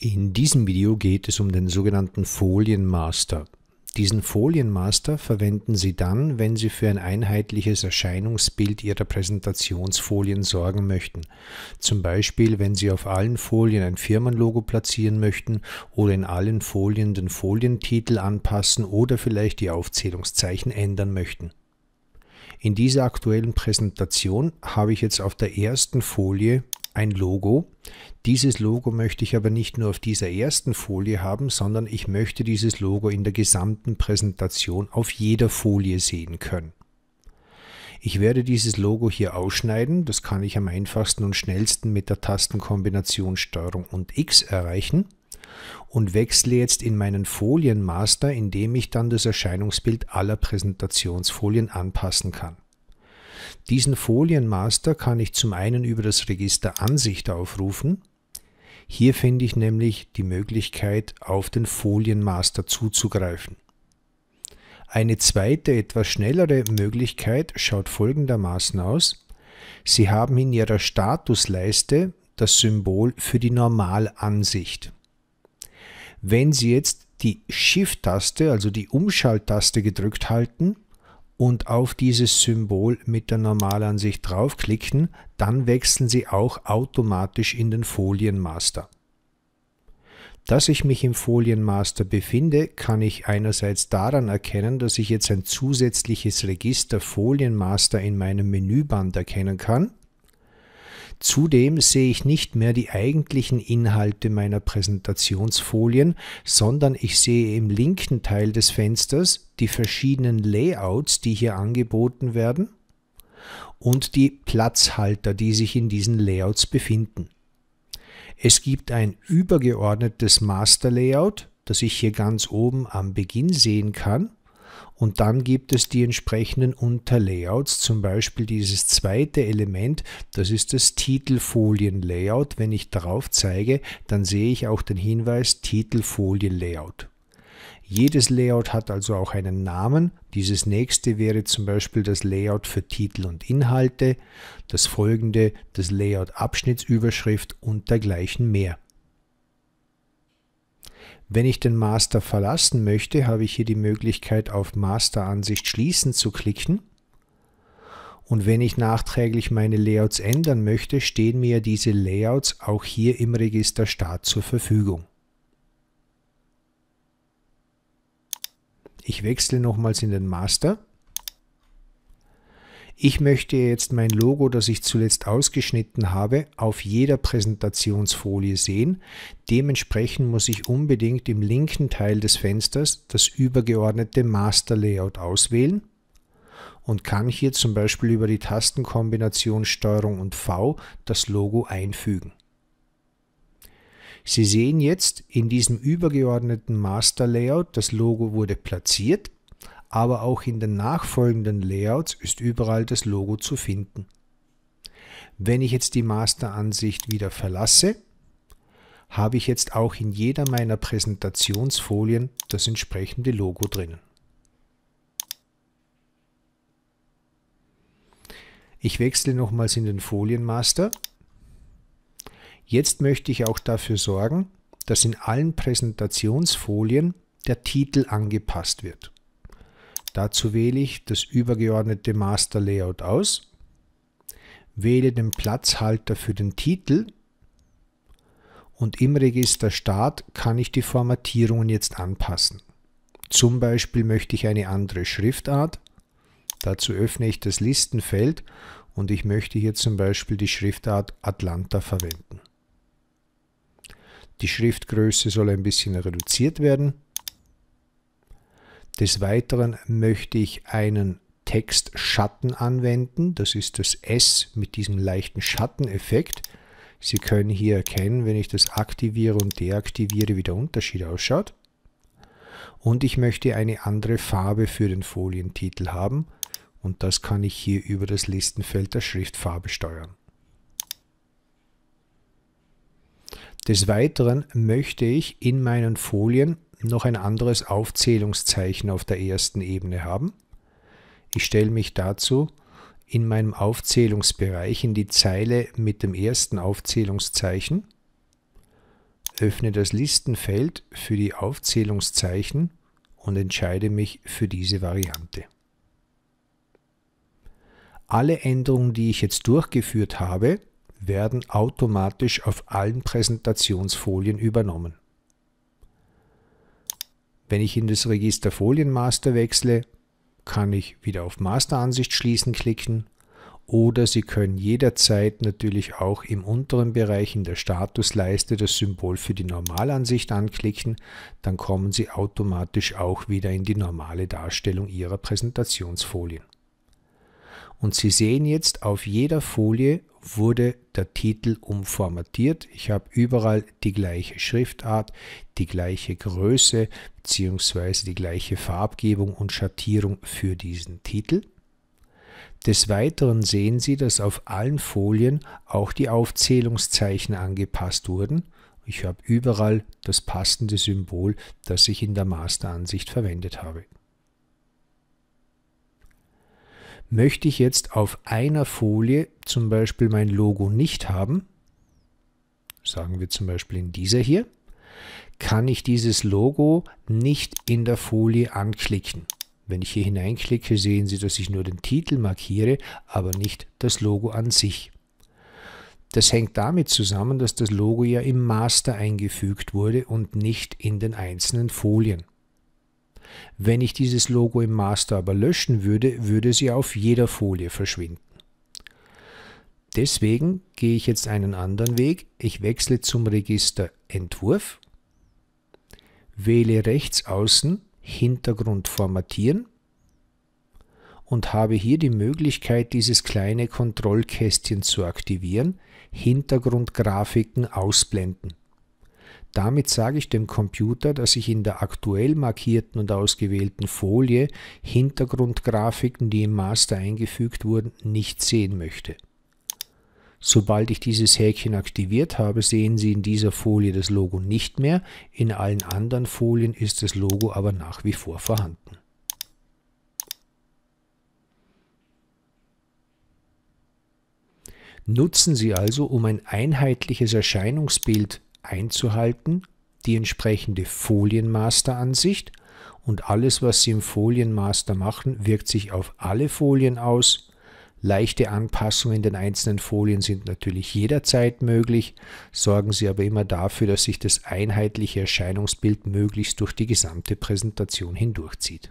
In diesem Video geht es um den sogenannten Folienmaster. Diesen Folienmaster verwenden Sie dann, wenn Sie für ein einheitliches Erscheinungsbild Ihrer Präsentationsfolien sorgen möchten. Zum Beispiel, wenn Sie auf allen Folien ein Firmenlogo platzieren möchten oder in allen Folien den Folientitel anpassen oder vielleicht die Aufzählungszeichen ändern möchten. In dieser aktuellen Präsentation habe ich jetzt auf der ersten Folie ein Logo. Dieses Logo möchte ich aber nicht nur auf dieser ersten Folie haben, sondern ich möchte dieses Logo in der gesamten Präsentation auf jeder Folie sehen können. Ich werde dieses Logo hier ausschneiden. Das kann ich am einfachsten und schnellsten mit der Tastenkombination Steuerung und X erreichen und wechsle jetzt in meinen Folienmaster, indem ich dann das Erscheinungsbild aller Präsentationsfolien anpassen kann. Diesen Folienmaster kann ich zum einen über das Register Ansicht aufrufen. Hier finde ich nämlich die Möglichkeit, auf den Folienmaster zuzugreifen. Eine zweite, etwas schnellere Möglichkeit schaut folgendermaßen aus. Sie haben in Ihrer Statusleiste das Symbol für die Normalansicht. Wenn Sie jetzt die Shift-Taste, also die Umschalttaste gedrückt halten, und auf dieses Symbol mit der Normalansicht draufklicken, dann wechseln Sie auch automatisch in den Folienmaster. Dass ich mich im Folienmaster befinde, kann ich einerseits daran erkennen, dass ich jetzt ein zusätzliches Register Folienmaster in meinem Menüband erkennen kann. Zudem sehe ich nicht mehr die eigentlichen Inhalte meiner Präsentationsfolien, sondern ich sehe im linken Teil des Fensters die verschiedenen Layouts, die hier angeboten werden und die Platzhalter, die sich in diesen Layouts befinden. Es gibt ein übergeordnetes Master Layout, das ich hier ganz oben am Beginn sehen kann und dann gibt es die entsprechenden Unterlayouts, zum Beispiel dieses zweite Element, das ist das Titelfolienlayout. Wenn ich darauf zeige, dann sehe ich auch den Hinweis Titelfolienlayout. Jedes Layout hat also auch einen Namen. Dieses nächste wäre zum Beispiel das Layout für Titel und Inhalte, das folgende das Layout Abschnittsüberschrift und dergleichen mehr. Wenn ich den Master verlassen möchte, habe ich hier die Möglichkeit auf Masteransicht schließen zu klicken. Und wenn ich nachträglich meine Layouts ändern möchte, stehen mir diese Layouts auch hier im Register Start zur Verfügung. Ich wechsle nochmals in den Master ich möchte jetzt mein Logo, das ich zuletzt ausgeschnitten habe, auf jeder Präsentationsfolie sehen. Dementsprechend muss ich unbedingt im linken Teil des Fensters das übergeordnete Master Layout auswählen und kann hier zum Beispiel über die Tastenkombination STRG und V das Logo einfügen. Sie sehen jetzt in diesem übergeordneten Master Layout, das Logo wurde platziert aber auch in den nachfolgenden Layouts ist überall das Logo zu finden. Wenn ich jetzt die Masteransicht wieder verlasse, habe ich jetzt auch in jeder meiner Präsentationsfolien das entsprechende Logo drinnen. Ich wechsle nochmals in den Folienmaster. Jetzt möchte ich auch dafür sorgen, dass in allen Präsentationsfolien der Titel angepasst wird. Dazu wähle ich das übergeordnete Master Layout aus, wähle den Platzhalter für den Titel und im Register Start kann ich die Formatierungen jetzt anpassen. Zum Beispiel möchte ich eine andere Schriftart. Dazu öffne ich das Listenfeld und ich möchte hier zum Beispiel die Schriftart Atlanta verwenden. Die Schriftgröße soll ein bisschen reduziert werden. Des Weiteren möchte ich einen Textschatten anwenden. Das ist das S mit diesem leichten Schatteneffekt. Sie können hier erkennen, wenn ich das aktiviere und deaktiviere, wie der Unterschied ausschaut. Und ich möchte eine andere Farbe für den Folientitel haben. Und das kann ich hier über das Listenfeld der Schriftfarbe steuern. Des Weiteren möchte ich in meinen Folien noch ein anderes Aufzählungszeichen auf der ersten Ebene haben. Ich stelle mich dazu in meinem Aufzählungsbereich in die Zeile mit dem ersten Aufzählungszeichen, öffne das Listenfeld für die Aufzählungszeichen und entscheide mich für diese Variante. Alle Änderungen, die ich jetzt durchgeführt habe, werden automatisch auf allen Präsentationsfolien übernommen. Wenn ich in das Register Folienmaster wechsle, kann ich wieder auf Masteransicht schließen klicken oder Sie können jederzeit natürlich auch im unteren Bereich in der Statusleiste das Symbol für die Normalansicht anklicken, dann kommen Sie automatisch auch wieder in die normale Darstellung Ihrer Präsentationsfolien. Und Sie sehen jetzt, auf jeder Folie wurde der Titel umformatiert. Ich habe überall die gleiche Schriftart, die gleiche Größe beziehungsweise die gleiche Farbgebung und Schattierung für diesen Titel. Des Weiteren sehen Sie, dass auf allen Folien auch die Aufzählungszeichen angepasst wurden. Ich habe überall das passende Symbol, das ich in der Masteransicht verwendet habe. Möchte ich jetzt auf einer Folie zum Beispiel mein Logo nicht haben, sagen wir zum Beispiel in dieser hier, kann ich dieses Logo nicht in der Folie anklicken. Wenn ich hier hineinklicke, sehen Sie, dass ich nur den Titel markiere, aber nicht das Logo an sich. Das hängt damit zusammen, dass das Logo ja im Master eingefügt wurde und nicht in den einzelnen Folien. Wenn ich dieses Logo im Master aber löschen würde, würde es ja auf jeder Folie verschwinden. Deswegen gehe ich jetzt einen anderen Weg. Ich wechsle zum Register Entwurf wähle rechts außen Hintergrund formatieren und habe hier die Möglichkeit, dieses kleine Kontrollkästchen zu aktivieren, Hintergrundgrafiken ausblenden. Damit sage ich dem Computer, dass ich in der aktuell markierten und ausgewählten Folie Hintergrundgrafiken, die im Master eingefügt wurden, nicht sehen möchte. Sobald ich dieses Häkchen aktiviert habe, sehen Sie in dieser Folie das Logo nicht mehr. In allen anderen Folien ist das Logo aber nach wie vor vorhanden. Nutzen Sie also, um ein einheitliches Erscheinungsbild einzuhalten, die entsprechende Folienmaster-Ansicht und alles, was Sie im Folienmaster machen, wirkt sich auf alle Folien aus, Leichte Anpassungen in den einzelnen Folien sind natürlich jederzeit möglich, sorgen Sie aber immer dafür, dass sich das einheitliche Erscheinungsbild möglichst durch die gesamte Präsentation hindurchzieht.